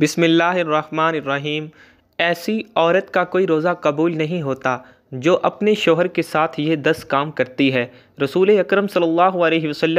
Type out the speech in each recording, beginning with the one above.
बिसमीम ऐसी औरत का कोई रोज़ा कबूल नहीं होता जो अपने शोहर के साथ यह दस काम करती है रसूल अक्रम सल्लल्लाहु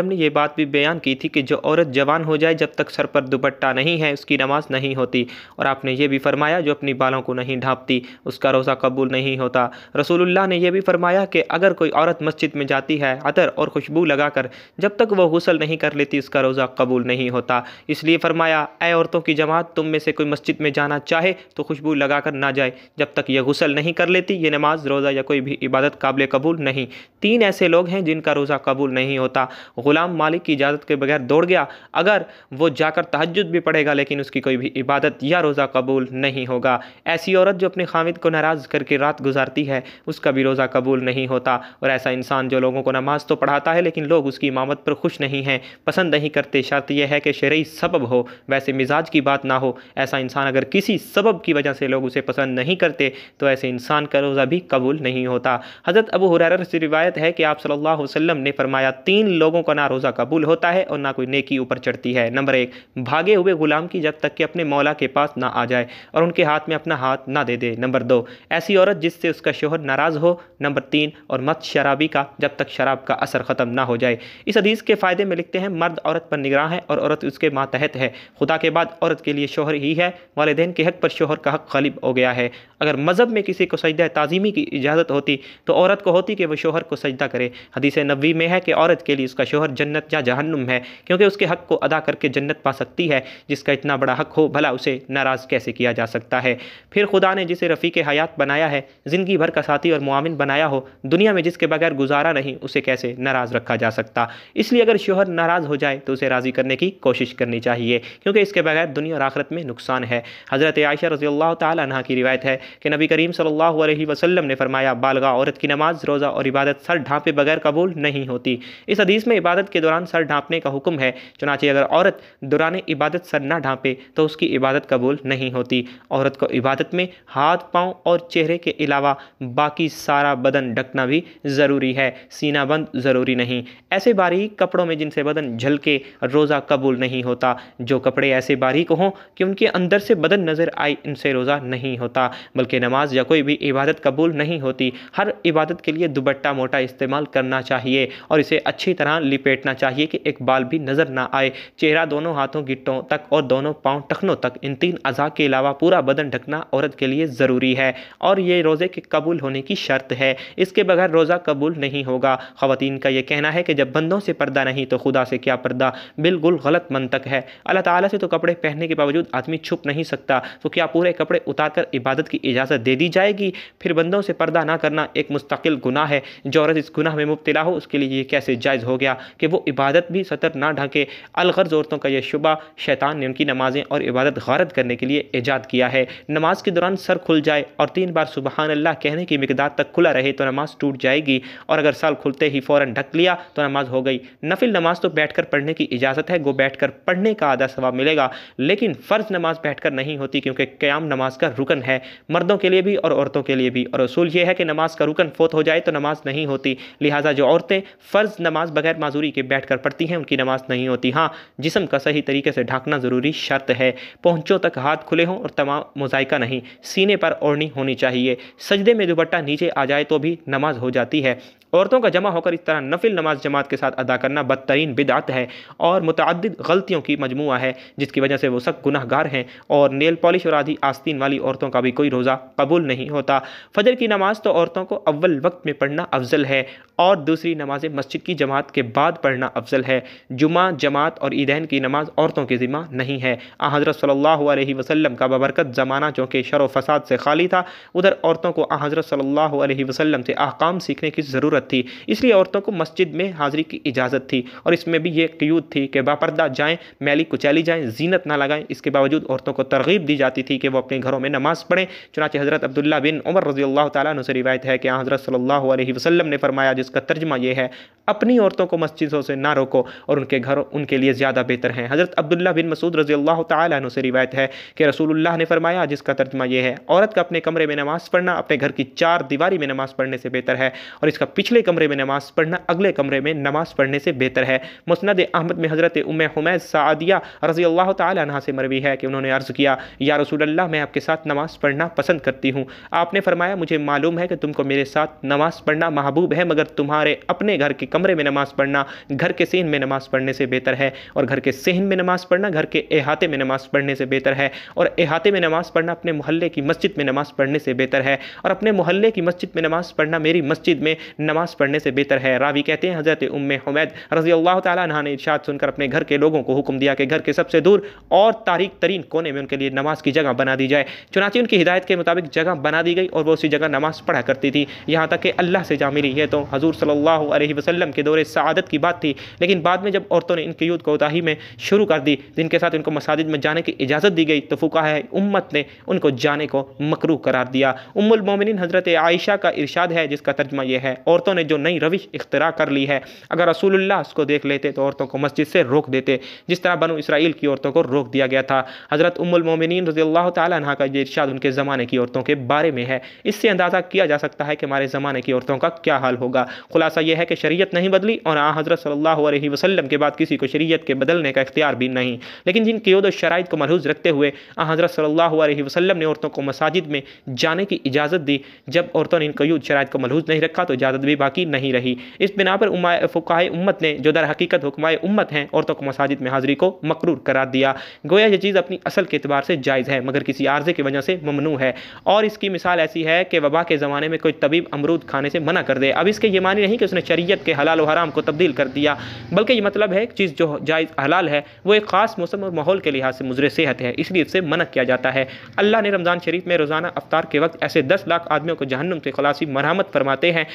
ने यह बात भी बयान की थी कि जो औरत जवान हो जाए जब तक सर पर दुपट्टा नहीं है उसकी नमाज नहीं होती और आपने ये भी फरमाया जो अपनी बालों को नहीं ढांपती उसका रोज़ा कबूल नहीं होता रसूलुल्लाह ने यह भी फरमाया कि अगर कोई औरत मस्जिद में जाती है अतर और खुशबू कर जब तक वह गसल नहीं कर लेती उसका रोज़ा कबूल नहीं होता इसलिए फरमाया ए औरतों की जमात तुम में से कोई मस्जिद में जाना चाहे तो खुशबू कर ना जाए जब तक यह गसल नहीं कर लेती ये नमाज रोज़ा या कोई भी इबादत काबिल कबूल नहीं तीन ऐसे लोग हैं जिनका रोज़ा कबूल नहीं होता ग़ुलाम मालिक की इजाज़त के बगैर दौड़ गया अगर वो जाकर तहजद भी पड़ेगा लेकिन उसकी कोई भी इबादत या रोज़ा कबूल नहीं होगा ऐसी औरत जो अपने खामिद को नाराज़ करके रात गुजारती है उसका भी रोज़ा कबूल नहीं होता और ऐसा इंसान जो लोगों को नमाज़ तो पढ़ाता है लेकिन लोग उसकी इमामत पर खुश नहीं हैं पसंद नहीं करते शर्त यह है कि शर्य सबब हो वैसे मिजाज की बात ना हो ऐसा इंसान अगर किसी सबब की वजह से लोग उसे पसंद नहीं करते तो ऐसे इंसान का रोज़ा भी कबूल कबूल नहीं होता हज़रत अबू हुरर से रिवायत है कि आप सल्लल्लाहु अलैहि वसल्लम ने फरमाया तीन लोगों का ना रोज़ा कबूल होता है और ना कोई नेकी ऊपर चढ़ती है नंबर एक भागे हुए गुलाम की जब तक कि अपने मौला के पास ना आ जाए और उनके हाथ में अपना हाथ ना दे दे नंबर दो ऐसी औरत जिससे उसका शोहर नाराज़ हो नंबर तीन और मत शराबी का जब तक शराब का असर ख़त्म ना हो जाए इस हदीस के फ़ायदे में लिखते हैं मर्द औरत पर निगरान है और औरत उसके मातहत है खुदा के बाद औरत के लिए शोहर ही है वालदेन के हक पर शोहर का हक गलिब हो गया है अगर मज़हब में किसी को सजद तज़ीमी की इजाज़त होती तो औरत को होती कि वह शोहर को सजदा करे हदीस नबी में है कि औरत के लिए उसका शोहर जन्नत या जहन्नुम है क्योंकि उसके हक को अदा करके जन्नत पा सकती है जिसका इतना बड़ा हक हो भला उसे नाराज़ कैसे किया जा सकता है फिर खुदा ने जिसे रफ़ी के हयात बनाया है ज़िंदगी भर का साथी और मामिन बनाया हो दुनिया में जिसके बगैर गुजारा नहीं उसे कैसे नाराज़ रखा जा सकता इसलिए अगर शोहर नाराज़ हो जाए तो उसे राज़ी करने की कोशिश करनी चाहिए क्योंकि इसके बगैर दुनिया और आखरत में नुकसान है हज़रत आयशा रज़ी अल्लाह तह की रिवायत है कि नबी करीम सल्ला वसम ने फरमा फरमाया बालगा औरत की नमाज रोज़ा और इबादत सर ढांपे बगैर कबूल नहीं होती इस हदीस में इबादत के दौरान सर ढांपने का हुक्म है चुनाचे अगर औरत दौरान इबादत सर ना ढांपे तो उसकी इबादत कबूल नहीं होती औरत को इबादत में हाथ पाँव और चेहरे के अलावा बाकी सारा बदन ढकना भी ज़रूरी है सीना बंद ज़रूरी नहीं ऐसे बारीक कपड़ों में जिनसे बदन झलके रोज़ा कबूल नहीं होता जो कपड़े ऐसे बारीक हों कि उनके अंदर से बदन नज़र आए इनसे रोज़ा नहीं होता बल्कि नमाज या कोई भी इबादत कबूल नहीं नहीं होती हर इबादत के लिए दुबट्टा मोटा इस्तेमाल करना चाहिए और इसे अच्छी तरह लिपेटना चाहिए कि एक बाल भी नज़र ना आए चेहरा दोनों हाथों गिट्टों तक और दोनों पाँव टखनों तक इन तीन अज़ा के अलावा पूरा बदन ढकना औरत के लिए ज़रूरी है और ये रोज़े के कबूल होने की शर्त है इसके बगैर रोज़ा कबूल नहीं होगा ख़वान का यह कहना है कि जब बंदों से पर्दा नहीं तो खुदा से क्या पर्दा बिल्कुल गलत मंतक है अल्लाह ताला से तो कपड़े पहनने के बावजूद आदमी छुप नहीं सकता तो क्या पूरे कपड़े उतार कर इबादत की इजाज़त दे दी जाएगी फिर बंदों से पर्दा ना करना एक मुस्तकिल गुनाह है जो औरत इस गुनाह में मुबतला हो उसके लिए ये कैसे जायज़ हो गया कि वो इबादत भी सतर ना ढांके अलगर्ज औरतों का यह शुबा शैतान ने उनकी नमाज़ें और इबादत गारत करने के लिए ईजाद किया है नमाज के दौरान सर खुल जाए और तीन बार सुबहान अल्लाह कहने की मकदार तक खुला रहे तो नमाज टूट जाएगी और अगर साल खुलते ही फ़ौर ढक लिया तो नमाज हो गई नफिल नमाज तो बैठ कर पढ़ने की इजाज़त है गो बैठ कर पढ़ने का आधा सवाब मिलेगा लेकिन फ़र्ज़ नमाज बैठ कर नहीं होती क्योंकि क्याम नमाज का रुकन है मर्दों के लिए भी और औरतों के लिए भी और असूल असूल ये है कि नमाज का रुकन फोत हो जाए तो नमाज नहीं होती लिहाजा जो औरतें फ़र्ज़ नमाज बगैर माजूरी के बैठ कर पढ़ती हैं उनकी नमाज नहीं होती हाँ जिसम का सही तरीके से ढांकना ज़रूरी शर्त है पहुँचों तक हाथ खुले हों और तमाम मोजाइका नहीं सीने पर ओढ़नी होनी चाहिए सजदे में दुपट्टा नीचे आ जाए तो भी नमाज हो जाती है औरतों का जमा होकर इस तरह नफिल नमाज जमात के साथ अदा करना बदतरीन बिदात है और मुतद गलतियों की मजमू है जिसकी वजह से वो सब गुनाहगार हैं और नेल पॉलिश और आधी आस्तीन वाली औरतों का भी कोई रोज़ा कबूल नहीं होता फजर की नमाज तो औरतों को अव्वल वक्त में पढ़ना अफजल है और दूसरी नमाजें मस्जिद की जमात के बाद पढ़ना अफजल है जुमा जमात और ईदैन की नमाज औरतों की ज़िम्मा नहीं है आ हज़रत सल्ला वसलम का बबरकत ज़माना चूँकि शर फसाद से खाली था उधर औरतों को आ हज़रत सल्ला वसलम से अहकाम सीखने की ज़रूरत थी इसलिए औरतों को मस्जिद में हाज़िरी की इजाज़त थी और इसमें भी ये क्यूद थी कि बापर्दा जाएँ मैली कुचैली जाएँ जीनत ना लगाएँ इसके बावजूद औरतों को तरगीब दी जाती थी कि वो अपने घरों में नमाज़ पढ़ें चुनाचे हज़रत अब्दुल्ला बिन उमर रजी अल्लाह से रिवायत है कि हज़रत सल्ला वसलम ने फरमाया जिस जिसका तर्जमा यह है अपनी औरतों को मस्जिदों से ना रोको और उनके घर उनके लिए ज़्यादा बेहतर हैं हज़रत अब्दुल्ला बिन मसूद रजी अल्लाह तु से रिवायत है कि रसूलुल्लाह ने फरमाया जिसका तर्जमा यह है औरत का अपने कमरे में नमाज़ पढ़ना अपने घर की चार दीवारी में नमाज़ पढ़ने से बेहतर है और इसका पिछले कमरे में नमाज़ पढ़ना अगले कमरे में नमाज़ पढ़ने से बेहतर है मुस्ंद अहमद में हज़रत उम हमेद सादिया रजी अल्लाह तह से मरवी है कि उन्होंने अर्ज़ किया या रसूल्ला मैं आपके साथ नमाज़ पढ़ना पसंद करती हूँ आपने फरमाया मुझे मालूम है कि तुमको मेरे साथ नमाज़ पढ़ना महबूब है मगर तुम्हारे अपने घर के कमरे में नमाज़ पढ़ना घर के सेहन में नमाज़ पढ़ने से बेहतर है और घर के सेहन में नमाज़ पढ़ना घर के अहाते में नमाज़ पढ़ने से बेहतर है और अहाते में नमाज़ पढ़ना अपने मोहल्ले की मस्जिद में नमाज़ पढ़ने से बेहतर है और अपने मोहल्ले की मस्जिद में नमाज़ पढ़ना मेरी मस्जिद में नमाज़ पढ़ने से बेहतर है रावी कहते हैं हज़रत उम हमेद रजी अल्लाह तह ने इर्शाद सुनकर अपने घर के लोगों को हुक्म दिया कि घर के सबसे दूर और तारीख तरीन कोने में उनके लिए नमाज की जगह बना दी जाए चुनाची उनकी हिदायत के मुताबिक जगह बना दी गई और वो उसी जगह नमाज़ पढ़ा करती थी यहाँ तक कि अल्लाह से जा मिली है तो हजूर हजूर सल्ला वसलम के दौरे शादत की बात थी लेकिन बाद में जब औरतों ने इनके यूद कोताही में शुरू कर दी जिनके साथ उनको मसाजिद में जाने की इजाज़त दी गई तो फ़ुका है उम्मत ने उनको जाने को मकरू करार दिया उम्मिन हज़रत आयशा का इरशाद है जिसका तर्जमा यह है औरतों ने जो नई रविश इख्तरा कर ली है अगर रसूल्ला उसको देख लेते तो औरतों को मस्जिद से रोक देते जिस तरह बनु इसराइल की औरतों को रोक दिया गया था हज़रत उम्मिन रजी अल्लाह तह का यह इर्शाद उनके ज़माने की औरतों के बारे में है इससे अंदाज़ा किया जा सकता है कि हमारे ज़माने की औरतों का क्या हाल होगा खुलासा यह है कि शरीयत नहीं बदली और आ हज़रत अलैहि वसलम के बाद किसी को शरीयत के बदलने का इख्तियार भी नहीं लेकिन जिन क़ियोद शराइ को मलहूज रखते हुए आ हज़रत सल्ला वसलम ने औरतों को मसाजिद में जाने की इजाज़त दी जब औरतों ने इन क्यूद शराइ को मलहूज नहीं रखा तो इजाज़त भी बाकी नहीं रही इस बिना पर फ़ुकाए उम्मत ने जो दर हकीकत हुक्माए उम्मत हैं औरतों को मसाजिद में हाज़िरी को मकरूर करार दिया गोया यह चीज़ अपनी असल के अतबार से जायज़ है मगर किसी आर्जे की वजह से ममनू है और इसकी मिसाल ऐसी है कि वबा के ज़माने में कोई तबीब अमरूद खाने से मना कर दे अब इसके ये ये मानी नहीं कि उसने शरीयत के हलाल हराम को तब्दील कर दिया बल्कि ये मतलब है एक चीज़ जो जायज़ हलाल है वो एक ख़ास मौसम और माहौल के लिहाज से मुजर सेहत है इसलिए इससे मना किया जाता है अल्लाह ने रमज़ान शरीफ में रोज़ाना अफ्तार के वक्त ऐसे दस लाख आदमियों को जहन्नम से खलासी मरहमत फरमाते हैं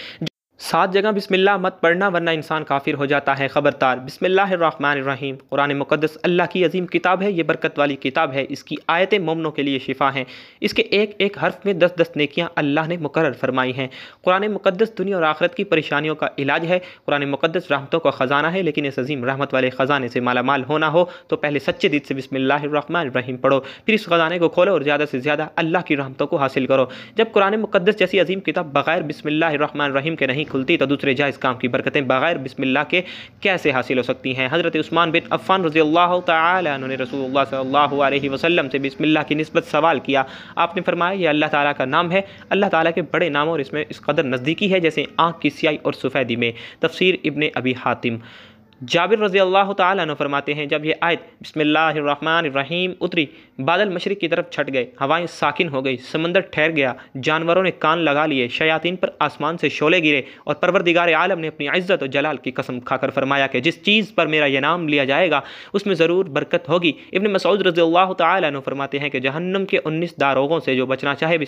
सात जगह बिस्मिल्लाह मत पढ़ना वरना इंसान काफिर हो जाता है ख़बरदार बिस्मिल्लाम कुरान मुकदस अल्लाह की अजीम किताब है ये बरकत वाली किताब है इसकी आयतें ममनों के लिए शिफा हैं इसके एक एक हर्फ में दस दस नेकियां अल्लाह ने मुकर फरमाई हैं कुरान मुकदस दुनिया और आखरत की परेशानियों का इलाज है कुरान मुकदस रहमतों का ख़जाना है लेकिन इस अजीम रहमत वाले ख़जाने से मालामाल होना हो तो पहले सच्चे दिल से बिसमिल्लाम पढ़ो फिर इस ख़जाने को खोलो और ज़्यादा से ज़्यादा अल्लाह की रहमतों को हासिल करो जब कुरान मुकदस जैसी अजीम किताब बग़ैर बिसमिल्लाम के नहीं खुलती तो दूसरे जायज़ काम की बरकतें बग़ैर बिसमिल्ला के कैसे हासिल हो सकती हैं हज़रत उस्मान बिन अफ़ान रजी अल्लाह ने रसूल सल्ला वसलम से बिसमिल्ला की नस्बत सवाल किया आपने फरमाया ये अल्लाह ताली का नाम है अल्लाह ताली के बड़े नाम और इसमें इस कदर नज़दीकी है जैसे आँख की स्याही और सफ़ेदी में तफसीर इबन अबी हातिम जाबिर रज़ी अल्लाह तु फरमाते हैं जब ये आयत बसमीम उतरी बादल मशरक़ की तरफ छट गए हवाएं साकिन हो गई समंदर ठहर गया जानवरों ने कान लगा लिए शयातीन पर आसमान से शोले गिरे और परवरदिगार आलम ने अपनी इज़्ज़त और जलाल की कसम खाकर फरमाया कि जिस चीज़ पर मेरा यह नाम लिया जाएगा उसमें ज़रूर बरकत होगी इबन मसूद रज़ी अल्लाह तु फरमाते हैं कि जहन्नम के उन्नीस दारोगों से जो बचना चाहे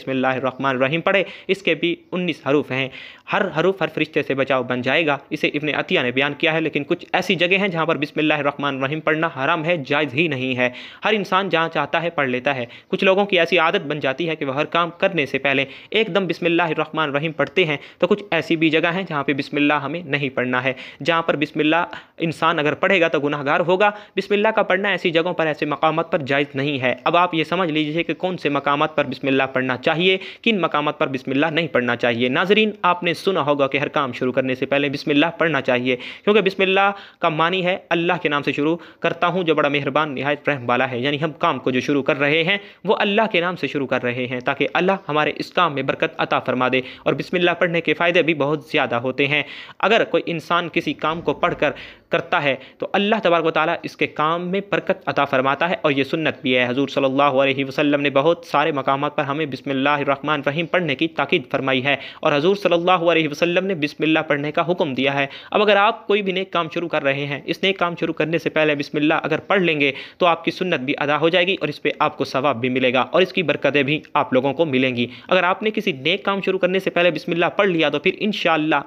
रहीम पढ़े इसके भी उन्नीस हरूफ हैं हर हरूफ हर फरिश्ते से बचाव बन जाएगा इसे इबन अतिया ने बयान किया है लेकिन कुछ ऐसी जगह हैं जहाँ पर रहीम पढ़ना हराम है जायज़ ही नहीं है हर इंसान जहाँ चाहता है पढ़ लेता है कुछ लोगों की ऐसी आदत बन जाती है कि वह हर काम करने से पहले एकदम रहीम पढ़ते हैं तो कुछ ऐसी भी जगह हैं जहाँ पर बिसमिल्ला हमें नहीं पढ़ना है जहाँ पर बिसमिल्ला इंसान अगर पढ़ेगा तो गुनाहगार होगा बिसमिल्ला का पढ़ना ऐसी जगहों पर ऐसे मकाम पर जायज़ नहीं है अब आप ये समझ लीजिए कि कौन से मकाम पर बिसमिल्ला पढ़ना चाहिए किन मकाम पर बिसमिल्ला नहीं पढ़ना चाहिए नाजरीन आपने सुना होगा कि हर काम शुरू करने से पहले बिसमिल्ला पढ़ना चाहिए क्योंकि बिसमिल्ला का मानी है अल्लाह के नाम से शुरू करता हूँ जो बड़ा मेहरबान नहायत रहम वाला है यानी हम काम को जो शुरू कर रहे हैं वो अल्लाह के नाम से शुरू कर रहे हैं ताकि अल्लाह हमारे इस काम में बरकत अता फरमा दे और बिसमिल्ला पढ़ने के फ़ायदे भी बहुत ज़्यादा होते हैं अगर कोई इंसान किसी काम को पढ़ करता है तो अल्लाह तबारक ताली इसके काम में बरकत अता फ़रमाता है और ये सुन्नत भी है हजूर सल्ला वसलम ने बहुत सारे मकाम पर हमें बिसमिल्लामान रहीम पढ़ने की ताक़द फरमाई है और हजूर सल्ला वसलम ने बिसमिल्ला पढ़ने का हुक्म दिया है अब अगर आप कोई भी नेक काम शुरू कर रहे हैं इस नेक काम शुरू करने से पहले बिसमिल्ला अगर पढ़ लेंगे तो आपकी सुन्नत भी अदा हो जाएगी और इस पर आपको सवाब भी मिलेगा और इसकी बरकतें भी आप लोगों को मिलेंगी अगर आपने किसी नेक काम शुरू करने से पहले बिसमिल्ला पढ़ लिया तो फिर इन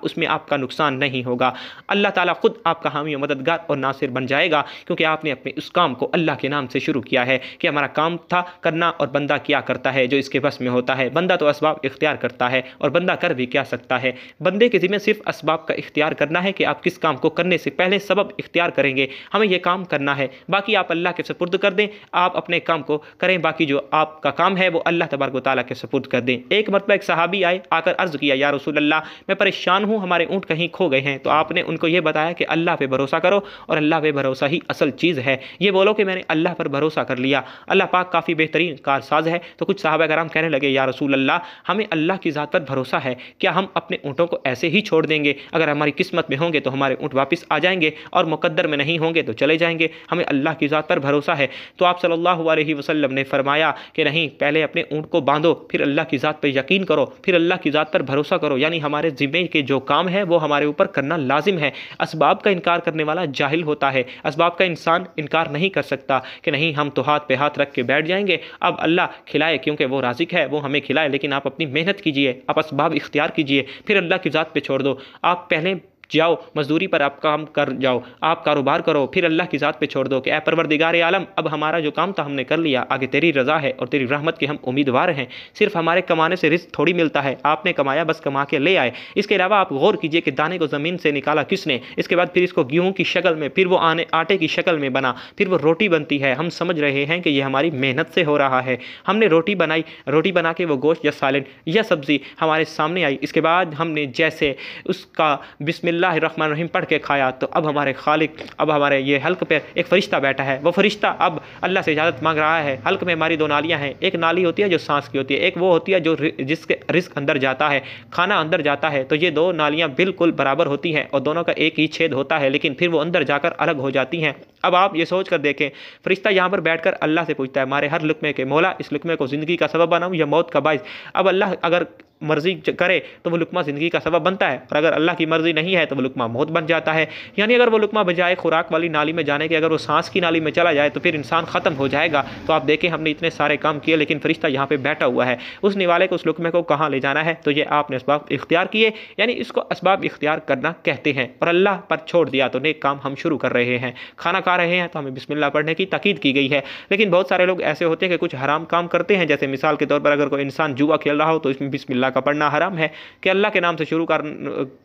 उसमें आपका नुकसान नहीं होगा अल्लाह ताली ख़ुद आपका हामी हामी और मददगार और नासिर बन जाएगा क्योंकि आपने अपने उस काम को अल्लाह के नाम से शुरू किया है कि हमारा काम था करना और बंदा क्या करता है जो इसके बस में होता है बंदा तो इसबाब इख्तियार करता है और बंदा कर भी क्या सकता है बंदे के ज़िम्मे सिर्फ इसबाब का इख्तियार करना है कि आप किस काम को करने से पहले सबब इख्तियार करेंगे हमें यह काम करना है बाकी आप अल्लाह के सपुर्द कर दें आप अपने काम को करें बाकी जो आपका काम है वो अल्लाह तबारक ताली के सपुर्द कर दें एक मरतबा एक सहाबी आए आकर अर्ज़ किया या रसूल अल्लाह मैं परेशान हूँ हमारे ऊँट कहीं खो गए हैं तो आपने उनको यह बताया कि अल्लाह पे भरोसा करो और अल्लाह पे भरोसा ही असल चीज़ है ये बोलो कि मैंने अल्लाह पर भरोसा कर लिया अल्लाह पाक काफ़ी बेहतरीन कारसाज है तो कुछ साहब कराम कहने लगे या रसूल अल्लाह हमें अल्लाह की ज़ात पर भरोसा है क्या हम अपने ऊँटों को ऐसे ही छोड़ देंगे अगर हमारी किस्मत में होंगे तो हमारे ऊँट वापस आ जाएंगे और मुकद्दर में नहीं होंगे तो चले जाएंगे हमें अल्लाह की ज़ात पर भरोसा है तो आप सल्लल्लाहु वसलम ने फरमाया कि नहीं पहले अपने ऊँट को बांधो फिर अल्लाह की ज़ात पर यकीन करो फिर अल्लाह की ज़ात पर भरोसा करो यानी हमारे ज़िम्मे के जो काम है वो हमारे ऊपर करना लाजिम है इसबाब का इनकार करने वाला जाहिल होता है इसबाब का इंसान इनकार नहीं कर सकता कि नहीं हम तो हाथ पे हाथ रख के बैठ जाएंगे अब अल्लाह खिलाए क्योंकि वो राजिक है वो हमें खिलाए लेकिन आप अपनी मेहनत कीजिए आप इसबाब इख्तियार कीजिए फिर अल्लाह की ज़ात पर छोड़ दो आप पहले जाओ मजदूरी पर आप काम कर जाओ आप कारोबार करो फिर अल्लाह की ज़ात पे छोड़ दो कि ए परवरदिगार आलम अब हमारा जो काम था हमने कर लिया आगे तेरी रज़ा है और तेरी रहमत के हम उम्मीदवार हैं सिर्फ हमारे कमाने से रिस्क थोड़ी मिलता है आपने कमाया बस कमा के ले आए इसके अलावा आप गौर कीजिए कि दाने को ज़मीन से निकाला किसने इसके बाद फिर इसको गेहूँ की शक्ल में फिर वो आने आटे की शक्ल में बना फिर वो रोटी बनती है हम समझ रहे हैं कि ये हमारी मेहनत से हो रहा है हमने रोटी बनाई रोटी बना के वो गोश्त या सालन या सब्ज़ी हमारे सामने आई इसके बाद हमने जैसे उसका बिस्मिल बिस्मिल्लाम पढ़ के खाया तो अब हमारे खालिक अब हमारे ये हल्क पर एक फ़रिश्ता बैठा है वो फ़रिश्ता अब अल्लाह से इजाज़त मांग रहा है हल्क में हमारी दो नालियाँ हैं एक नाली होती है जो सांस की होती है एक वो होती है जो जिसके रिस्क अंदर जाता है खाना अंदर जाता है तो ये दो नालियाँ बिल्कुल बराबर होती हैं और दोनों का एक ही छेद होता है लेकिन फिर वो अंदर जाकर अलग हो जाती हैं अब आप ये सोच कर देखें फरिश्ता यहाँ पर बैठकर अल्लाह से पूछता है हमारे हर लुकमे के मौला इस लुकमे को ज़िंदगी का सबब बनाऊँ या मौत का बायस अब अल्लाह अगर मर्ज़ी करे तो वो लुकमा ज़िंदगी का सबब बनता है और अगर अल्लाह की मर्ज़ी नहीं है तो वो लुकमा मौत बन जाता है यानी अगर वो लुकमा बजाय खुराक वाली नाली में जाने के अगर वो सांस की नाली में चला जाए तो फिर इंसान ख़त्म हो जाएगा तो आप देखें हमने इतने सारे काम किए लेकिन फ़रिश्ता यहाँ पर बैठा हुआ है उस निवाले को उस लुकमे को कहाँ ले जाना है तो ये आपने इसबाब इख्तियार किए यानी इसको इसबाब इख्तियार करना कहते हैं और अल्लाह पर छोड़ दिया तो नेक काम हम शुरू कर रहे हैं खाना खा रहे हैं तो हमें बिस्मिल्लाह पढ़ने की तकीद की गई है लेकिन बहुत सारे लोग ऐसे होते हैं कि कुछ हराम काम करते हैं जैसे मिसाल के तौर पर अगर कोई इंसान जुआ खेल रहा हो तो इसमें बिस्मिल्ला अल्लाह का पढ़ना हराम है कि अल्लाह के नाम से शुरू कर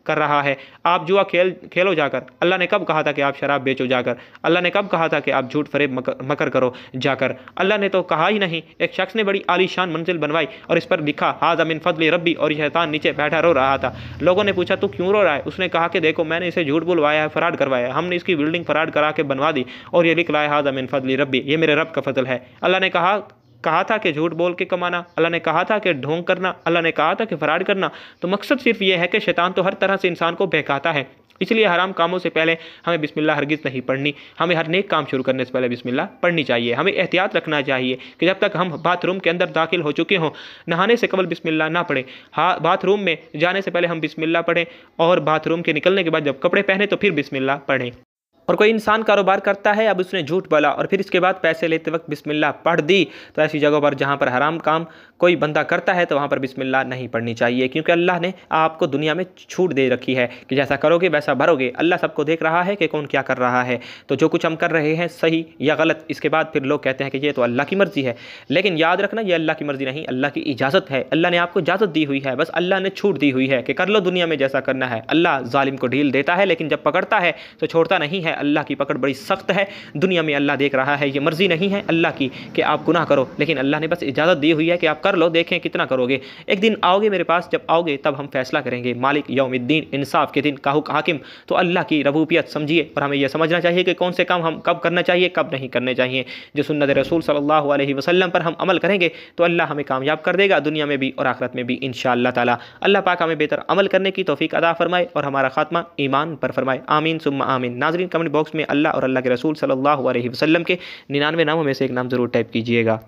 कर रहा है आप जुआ खेल खेलो जाकर अल्लाह ने कब कहा था कि आप शराब बेचो जाकर अल्लाह ने कब कहा था कि आप झूठ फरेब मकर, करो जाकर अल्लाह ने तो कहा ही नहीं एक शख्स ने बड़ी आलिशान मंजिल बनवाई और इस पर लिखा हाज अमिन फजल रबी और शैतान नीचे बैठा रो रहा था लोगों ने पूछा तू क्यों रो रहा है उसने कहा कि देखो मैंने इसे झूठ बुलवाया है फराड करवाया हमने इसकी बिल्डिंग फराड करा के बनवा दी और ये लिख लाया हाज अमिन फजली रबी ये मेरे रब का फजल है अल्लाह ने कहा कहा था कि झूठ बोल के कमाना अल्लाह ने कहा था कि ढोंग करना अल्लाह ने कहा था कि फ़रार करना तो मकसद सिर्फ ये है कि शैतान तो हर तरह से इंसान को बहकाता है इसलिए हराम कामों से पहले हमें बिस्मिल्लाह हरगिज़ नहीं पढ़नी हमें हर नेक काम शुरू करने से पहले बिस्मिल्लाह पढ़नी चाहिए हमें एहतियात रखना चाहिए कि जब तक हम बाथरूम के अंदर दाखिल हो चुके हों नहाने से कबल बिस्मिल्लाह ना पढ़ें हाँ बाथरूम में जाने से पहले हम बिस्मिल्लाह पढ़ें और बाथरूम के निकलने के बाद जब कपड़े पहने तो फिर बिस्मिल्लाह पढ़ें और कोई इंसान कारोबार करता है अब उसने झूठ बोला और फिर इसके बाद पैसे लेते वक्त बिस्मिल्लाह पढ़ दी तो ऐसी जगहों पर जहाँ पर हराम काम कोई बंदा करता है तो वहाँ पर बिस्मिल्लाह नहीं पढ़नी चाहिए क्योंकि अल्लाह ने आपको दुनिया में छूट दे रखी है कि जैसा करोगे वैसा भरोगे अल्लाह सबको देख रहा है कि कौन क्या कर रहा है तो जो कुछ हम कर रहे हैं सही या गलत इसके बाद फिर लोग कहते हैं कि ये तो अल्लाह की मर्ज़ी है लेकिन याद रखना ये अल्लाह की मर्ज़ी नहीं अल्लाह की इजाज़त है अल्लाह ने आपको इजाज़त दी हुई है बस अल्लाह ने छूट दी हुई है कि कर लो दुनिया में जैसा करना है अल्लाह ालिम को ढील देता है लेकिन जब पकड़ता है तो छोड़ता नहीं है अल्लाह की पकड़ बड़ी सख्त है दुनिया में अल्लाह देख रहा है ये मर्ज़ी नहीं है अल्लाह की कि आप गुनाह करो लेकिन अल्लाह ने बस इजाज़त दी हुई है कि आप कर लो देखें कितना करोगे एक दिन आओगे मेरे पास जब आओगे तब हम फैसला करेंगे मालिक यौमद्दीन इंसाफ के दिन काहुक हाकिम तो अल्लाह की रबूबियत समझिए और हमें यह समझना चाहिए कि कौन से काम हम कब करना चाहिए कब नहीं करने चाहिए जो सुन्नत रसूल सल्लल्लाहु अलैहि वसल्लम पर हम अमल करेंगे तो अल्लाह हमें कामयाब कर देगा दुनिया में भी और आखरत में भी इन ताला अल्लाह पाक हमें बेहतर अमल करने की तोफ़ी अदा फरमाए और हमारा खात्मा ईमान पर फरमाए आमीन सुम्मा आमीन नाजरीन कमेंट कमेंट बॉक्स में अल्लाह और अल्लाह के रसूल सल्लल्लाहु अलैहि वसल्लम के निन्यानवे नामों में से एक नाम ज़रूर टाइप कीजिएगा